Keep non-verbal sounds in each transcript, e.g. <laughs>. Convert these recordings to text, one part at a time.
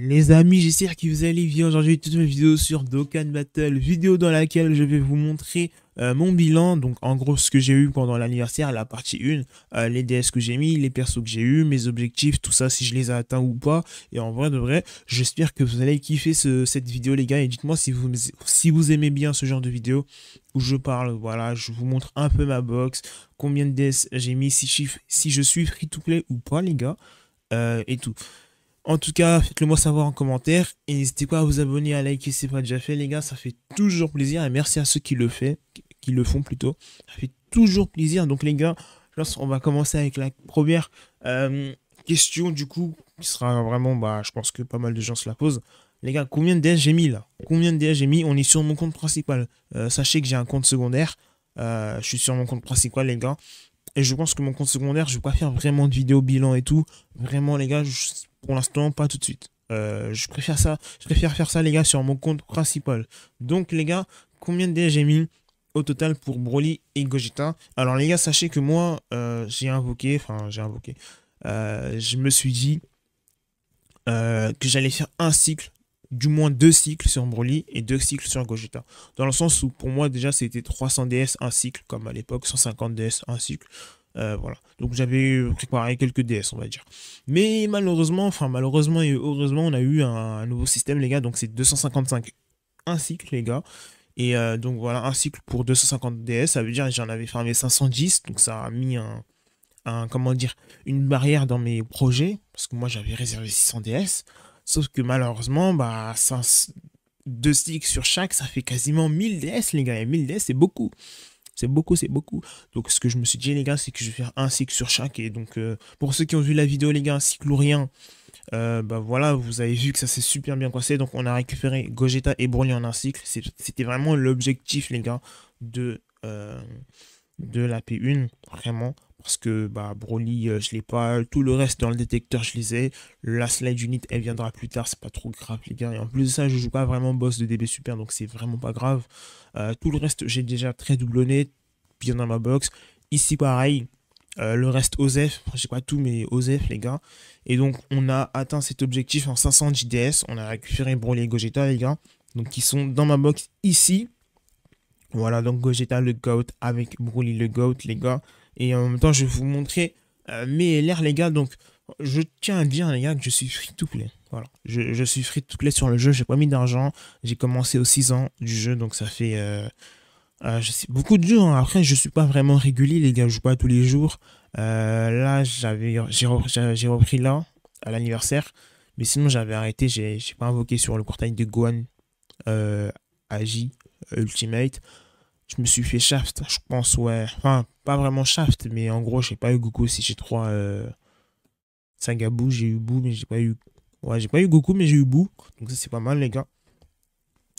Les amis, j'espère que vous allez bien. Aujourd'hui, toute mes vidéo sur Dokkan Battle, vidéo dans laquelle je vais vous montrer euh, mon bilan, donc en gros ce que j'ai eu pendant l'anniversaire, la partie 1, euh, les DS que j'ai mis, les persos que j'ai eu, mes objectifs, tout ça, si je les ai atteints ou pas. Et en vrai de vrai, j'espère que vous allez kiffer cette vidéo les gars, et dites-moi si vous, si vous aimez bien ce genre de vidéo où je parle, voilà, je vous montre un peu ma box, combien de DS j'ai mis, si je, si je suis free to play ou pas les gars, euh, et tout. En tout cas, faites-le moi savoir en commentaire. Et n'hésitez pas à vous abonner, à liker si ce n'est pas déjà fait, les gars. Ça fait toujours plaisir. Et merci à ceux qui le, fait, qui le font plutôt. Ça fait toujours plaisir. Donc, les gars, on va commencer avec la première euh, question, du coup, qui sera vraiment, bah, je pense que pas mal de gens se la posent. Les gars, combien de DS j'ai mis là Combien de DS j'ai mis On est sur mon compte principal. Euh, sachez que j'ai un compte secondaire. Euh, je suis sur mon compte principal, les gars. Et je pense que mon compte secondaire, je vais pas faire vraiment de vidéo bilan et tout. Vraiment, les gars, je pour l'instant, pas tout de suite. Euh, je préfère ça, je préfère faire ça les gars sur mon compte principal. Donc les gars, combien de dés j'ai mis au total pour Broly et Gogeta Alors les gars, sachez que moi euh, j'ai invoqué, enfin j'ai invoqué, euh, je me suis dit que j'allais faire un cycle, du moins deux cycles sur Broly et deux cycles sur Gogeta. Dans le sens où pour moi déjà c'était 300 DS un cycle, comme à l'époque 150 DS un cycle. Euh, voilà. Donc j'avais euh, préparé quelques DS, on va dire. Mais malheureusement, enfin malheureusement et heureusement, on a eu un, nouveau système, les gars. Donc c'est 255 un cycle, les gars. Et euh, donc voilà, un cycle pour 250 DS, ça veut dire que j'en avais fermé 510, donc ça a mis un, comment dire, une barrière dans mes projets, parce que moi j'avais réservé 600 DS, sauf que malheureusement, bah, deux cycles sur chaque, ça fait quasiment 1000 DS, les gars, et 1000 DS c'est beaucoup. C'est beaucoup, c'est beaucoup. Donc ce que je me suis dit les gars, c'est que je vais faire un cycle sur chaque. Et donc euh, pour ceux qui ont vu la vidéo les gars, un cycle ou rien, euh, bah voilà, vous avez vu que ça s'est super bien coincé. Donc on a récupéré Gogeta et Broly en un cycle. C'était vraiment l'objectif les gars de, euh, de la P1, vraiment parce que bah, Broly, euh, je l'ai pas. Tout le reste dans le détecteur, je les La slide unit, elle viendra plus tard, c'est pas trop grave, les gars. Et en plus de ça, je joue pas vraiment boss de DB Super, donc c'est vraiment pas grave. Euh, tout le reste, j'ai déjà très doublonné, bien dans ma box. Ici, pareil. Euh, le reste, OZEF, je sais pas tout, mais OZEF, les gars. Et donc, on a atteint cet objectif en 500 JDS. On a récupéré Broly et Gogeta, les gars. Donc, qui sont dans ma box ici. Voilà, donc Gogeta euh, le GOAT avec Broly le GOAT, les gars. Et en même temps, je vais vous montrer mais euh, mes LR, les gars. Donc, je tiens à dire, les gars, que je suis free to play. Voilà, je, suis free to play sur le jeu. J'ai pas mis d'argent. J'ai commencé aux 6 ans du jeu, donc ça fait. Euh, beaucoup de jeux. Hein. Après, je suis pas vraiment régulier, les gars. Je joue pas tous les jours. là, j'avais, j'ai, repris là, à l'anniversaire. Mais sinon, j'avais arrêté. J'ai, pas invoqué sur le portail de Gohan. Euh, Agi Ultimate, je me suis fait shaft, je pense, ouais. Enfin, pas vraiment shaft, mais en gros, j'ai pas eu Goku si j'ai trois. Euh... Sagabou, j'ai eu Bou, mais j'ai pas eu. Ouais, j'ai pas eu Goku, mais j'ai eu Bou. Donc ça, c'est pas mal, les gars.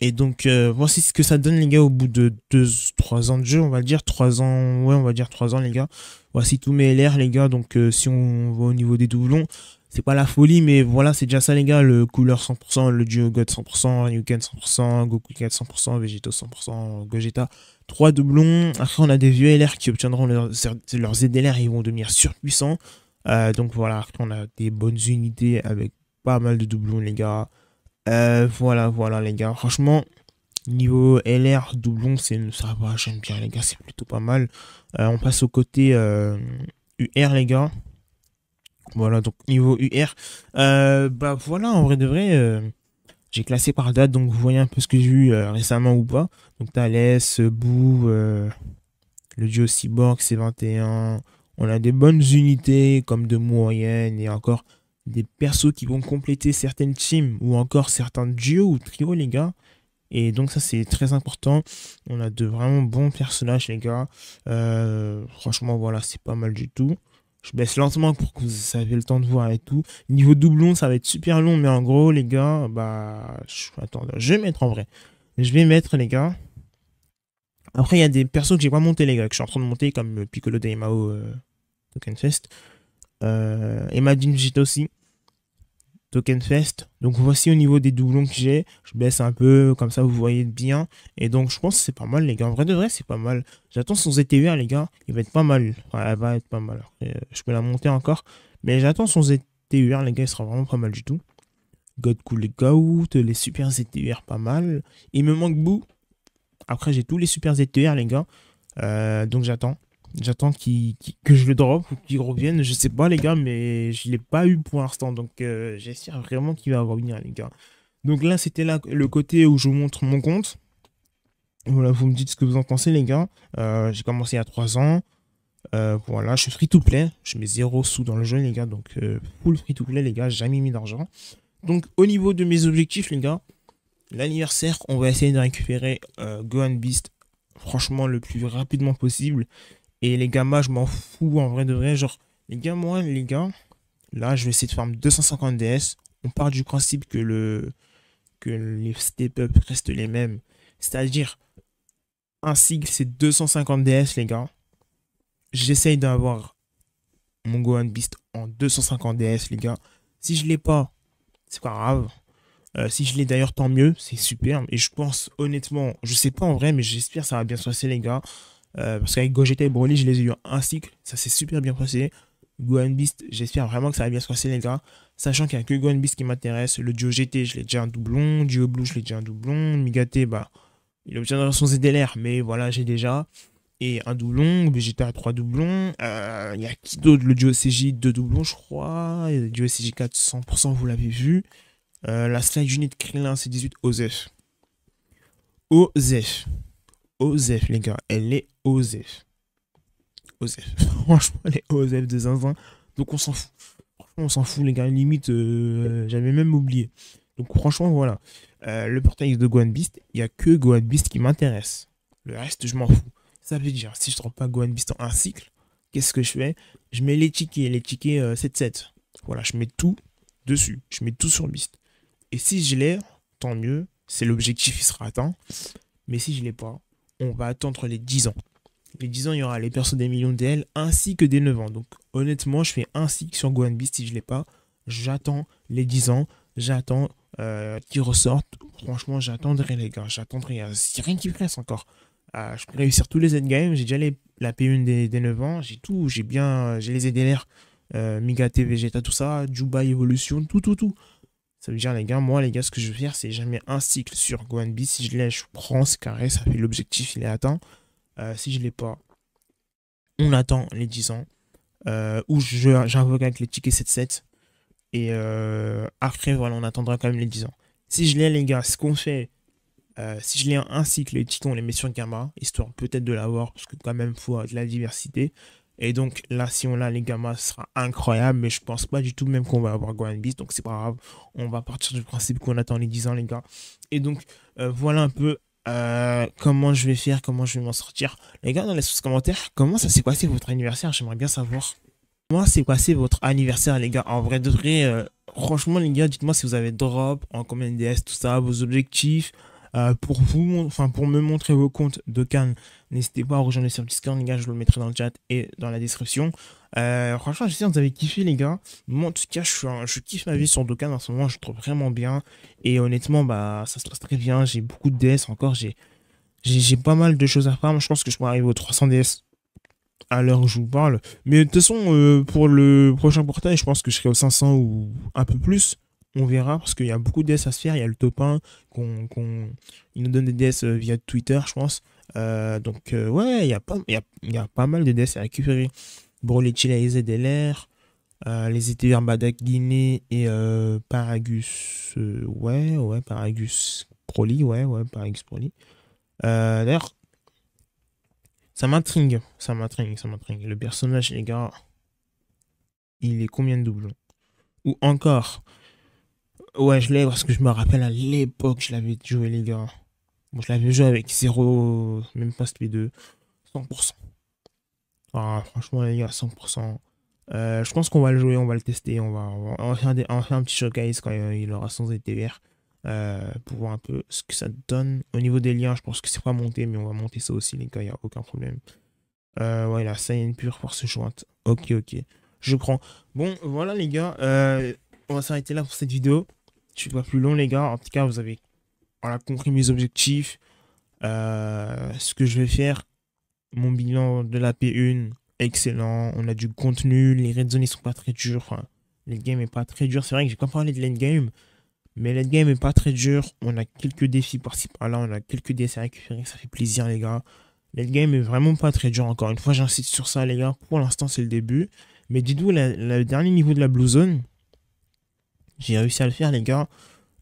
Et donc, euh, voici ce que ça donne, les gars, au bout de 2-3 ans de jeu, on va dire. 3 ans, ouais, on va dire 3 ans, les gars. Voici tous mes LR, les gars. Donc, euh, si on va au niveau des doublons, c'est pas la folie, mais voilà, c'est déjà ça, les gars. Le couleur 100%, le duo God 100%, Yuken 100%, Goku 100%, Vegito 100%, Gogeta. Trois doublons. Après, on a des vieux LR qui obtiendront leurs, leurs ZLR ils vont devenir surpuissants. Euh, donc voilà, après, on a des bonnes unités avec pas mal de doublons, les gars. Euh, voilà, voilà, les gars. Franchement, niveau LR, Doublons c'est ça va, j'aime bien, les gars, c'est plutôt pas mal. Euh, on passe au côté UR, les gars. Voilà, donc niveau UR. Euh, bah voilà, en vrai de vrai, euh, j'ai classé par date, donc vous voyez un peu ce que j'ai eu récemment ou pas. Donc Thales, Bou euh, le duo Cyborg, C21. On a des bonnes unités comme de moyenne et encore des persos qui vont compléter certaines teams ou encore certains duos ou trios, les gars. Et donc ça c'est très important. On a de vraiment bons personnages les gars. franchement voilà c'est pas mal du tout je baisse lentement pour que vous avez le temps de voir et tout. Niveau doublon, ça va être super long, mais en gros, les gars, bah, je, je vais mettre en vrai. Je vais mettre, les gars. Après, il y a des persos que j'ai pas monté, les gars, que je suis en train de monter, comme Piccolo de Tokenfest. euh, Fest. Emma euh, aussi. Token Fest. Donc voici au niveau des doublons que j'ai. Je baisse un peu, comme ça vous voyez bien. Et donc je pense que c'est pas mal les gars. En vrai de vrai c'est pas mal. J'attends son ZTUR hein, les gars. Il va être pas mal. Enfin, elle va être pas mal. Euh, je peux la monter encore. Mais j'attends son ZTUR hein, les gars. Il sera vraiment pas mal du tout. God Cool Gout, les super ZTUR pas mal. Il me manque Boo. Après j'ai tous les super ZTUR les gars. Euh, donc j'attends. J'attends que je le drop ou qu'il revienne. Je sais pas, les gars, mais je l'ai pas eu pour l'instant. Donc, euh, j'espère vraiment qu'il va revenir, les gars. Donc là, c'était le côté où je vous montre mon compte. Voilà, vous me dites ce que vous en pensez, les gars. Euh, j'ai commencé il y a 3 ans. Euh, voilà, je suis free to play. Je mets zéro sous dans le jeu, les gars. Donc, full free to play, les gars. Jamais mis d'argent. Donc, au niveau de mes objectifs, les gars, l'anniversaire, on va essayer de récupérer Gohan Beast franchement le plus rapidement possible. Et les gamins, je m'en fous en vrai de vrai. Genre, les gars, moi, les gars, là, je vais essayer de faire 250 DS. On part du principe que, le, que les step-up restent les mêmes. C'est-à-dire, un sigle, c'est 250 DS, les gars. J'essaye d'avoir mon Gohan Beast en 250 DS, les gars. Si je l'ai pas, c'est pas grave. Euh, si je l'ai d'ailleurs, tant mieux, c'est superbe. Et je pense, honnêtement, je sais pas en vrai, mais j'espère que ça va bien se passer, les gars. Euh, parce qu'avec Gogeta et Broly, je les ai eu en un cycle. Ça s'est super bien passé. Gohan Beast, j'espère vraiment que ça va bien se passer, les gars. Sachant qu'il n'y a que Gohan Beast qui m'intéresse. Le duo GT, je l'ai déjà un doublon. Duo Blue, je l'ai déjà un doublon. Migate, bah, il obtiendra son ZDLR. mais voilà, j'ai déjà. Et un doublon, Vegeta, trois doublons. Euh, il y a qui d'autre Le duo CJ, deux doublons, je crois. Et le duo CJ 400%, vous l'avez vu. Euh, la slide unit Krillin, c'est 18 OZEF. OZEF. Osef, les gars. Elle est Osef. Osef. <laughs> Franchement, elle est Osef de zinzin. Donc, on s'en fout. Franchement, on s'en fout, les gars. Limite, euh, j'avais même oublié. Donc, franchement, voilà. Euh, le portail de Gohan Beast, il n'y a que Gohan Beast qui m'intéresse. Le reste, je m'en fous. Ça veut dire, si je ne trouve pas Gohan Beast en un cycle, qu'est-ce que je fais Je mets les tickets, les tickets 7-7. Euh, voilà, je mets tout dessus. Je mets tout sur Beast. Et si je l'ai, tant mieux. C'est l'objectif, il sera atteint. Mais si je l'ai pas, on va attendre les 10 ans. Les 10 ans, il y aura les persos des millions DL ainsi que des 9 ans. Donc honnêtement, je fais ainsi que sur Gohan Beast si je ne l'ai pas. J'attends les 10 ans, j'attends euh, qu'ils ressortent. Franchement, j'attendrai les gars, j'attendrai. a euh, rien qui me reste encore. Euh, je peux réussir tous les endgames, j'ai déjà les, la P1 des, 9 ans, j'ai tout, j'ai bien, j'ai les EDR, euh, Miga TV, Vegeta, tout ça, Juba Evolution, tout, tout, tout. Ça veut dire, les gars, moi, les gars, ce que je veux faire, c'est jamais un cycle sur B. Si je l'ai, je prends ce carré, ça fait l'objectif, il est atteint. Euh, si je l'ai pas, on attend les 10 ans. Euh, ou j'invoque avec les tickets 7-7. Et euh, après, voilà, on attendra quand même les 10 ans. Si je l'ai, les gars, ce qu'on fait, si je l'ai un cycle, les tickets, on les met sur Gamma, histoire peut-être de l'avoir, parce que quand même, il faut de la diversité. Et donc là, si on l'a, les gars, ce sera incroyable. Mais je pense pas du tout même qu'on va avoir Gohan Beast. Donc c'est pas grave. On va partir du principe qu'on attend les 10 ans, les gars. Et donc euh, voilà un peu euh, comment je vais faire, comment je vais m'en sortir. Les gars, dans les commentaires, comment ça s'est passé votre anniversaire J'aimerais bien savoir. Comment s'est passé votre anniversaire, les gars En vrai, de vrai, euh, franchement, les gars, dites-moi si vous avez drop, en combien de DS, tout ça, vos objectifs. pour vous, enfin pour me montrer vos comptes de Cannes N'hésitez pas à rejoindre le serveur Discord, les gars, je vous le mettrai dans le chat et dans la description. Euh, je sais que vous avez kiffé, les gars. Moi, en tout cas, je, kiffe ma vie sur Dokkan en ce moment, je trouve vraiment bien. Et honnêtement, bah, ça se passe très bien. J'ai beaucoup de DS encore, j'ai, pas mal de choses à faire. je pense que je pourrais arriver aux 300 DS à l'heure où je vous parle. Mais de toute façon, euh, pour le prochain portail, je pense que je serai aux 500 ou un peu plus on verra parce qu'il y a beaucoup de DS à se faire. Il y a le top 1 qu'on, il nous donne des DS euh, via Twitter, je pense. Euh, donc, euh, ouais, il y, a pas, pas mal de DS à récupérer. Broletti, les ZLR, les étés euh, Badak, Guinée et Paragus. ouais, ouais, Paragus Proly ouais, ouais, Paragus D'ailleurs, ça m'intrigue, ça m'intrigue, ça m'intrigue. Le personnage, les gars, il est combien de doublons Ou encore, ouais, je l'ai parce que je me rappelle à l'époque, je l'avais joué, les gars. Bon, je l'avais joué avec 0, même pas celui 2 100%. franchement, les gars, 100%. Euh, je pense qu'on va le jouer, on va le tester, on va, on faire, des, un petit showcase quand il aura son ZTVR euh, pour voir un peu ce que ça donne. Au niveau des liens, je pense que c'est pas monté, mais on va monter ça aussi, les gars, il n'y a aucun problème. Euh, voilà, ça y est, une pure force jointe. Ok, ok, je prends. Bon, voilà, les gars, euh, on va s'arrêter là pour cette vidéo. Je suis pas plus long, les gars. En tout cas, vous avez on a compris mes objectifs, euh, ce que je vais faire, mon bilan de la P1, excellent, on a du contenu, les red zones ne sont pas très durs, le game est pas très dur, c'est vrai que j'ai pas parlé de l'endgame, mais game est pas très dur, on a quelques défis par-ci par-là, on a quelques défis à récupérer, ça fait plaisir les gars. game est vraiment pas très dur, encore une fois j'insiste sur ça les gars, pour l'instant c'est le début, mais dites-vous, le dernier niveau de la blue zone, j'ai réussi à le faire les gars,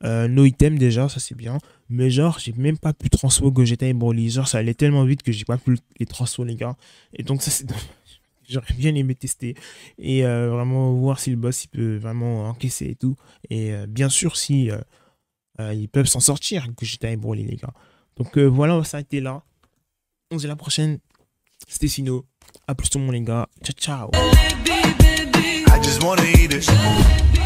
nos euh, no item déjà, ça c'est bien. Mais genre, j'ai même pas pu transformer Gogeta et Broly. Genre, ça allait tellement vite que j'ai pas pu les transformer les gars. Et donc, ça c'est <laughs> J'aurais bien aimé tester et euh, vraiment voir si le boss il peut vraiment encaisser et tout. Et euh, bien sûr, si ils peuvent s'en sortir, Gogeta et Broly, les gars. Donc voilà, ça va s'arrêter là. On se dit à la prochaine. C'était Sino. A plus tout le monde, les gars. Ciao, ciao.